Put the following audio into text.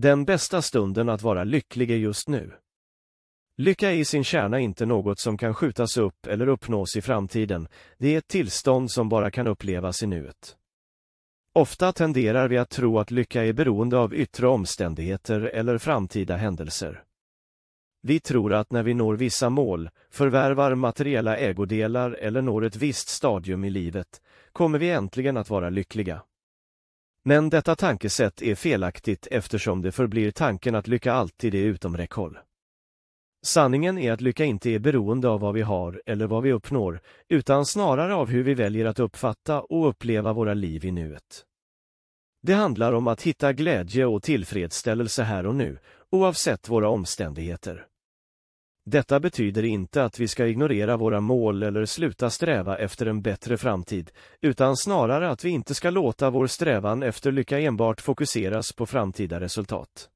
Den bästa stunden att vara lycklig är just nu. Lycka är i sin kärna inte något som kan skjutas upp eller uppnås i framtiden, det är ett tillstånd som bara kan upplevas i nuet. Ofta tenderar vi att tro att lycka är beroende av yttre omständigheter eller framtida händelser. Vi tror att när vi når vissa mål, förvärvar materiella ägodelar eller når ett visst stadium i livet, kommer vi äntligen att vara lyckliga. Men detta tankesätt är felaktigt eftersom det förblir tanken att lycka alltid är utom räckhåll. Sanningen är att lycka inte är beroende av vad vi har eller vad vi uppnår, utan snarare av hur vi väljer att uppfatta och uppleva våra liv i nuet. Det handlar om att hitta glädje och tillfredsställelse här och nu, oavsett våra omständigheter. Detta betyder inte att vi ska ignorera våra mål eller sluta sträva efter en bättre framtid, utan snarare att vi inte ska låta vår strävan efter lycka enbart fokuseras på framtida resultat.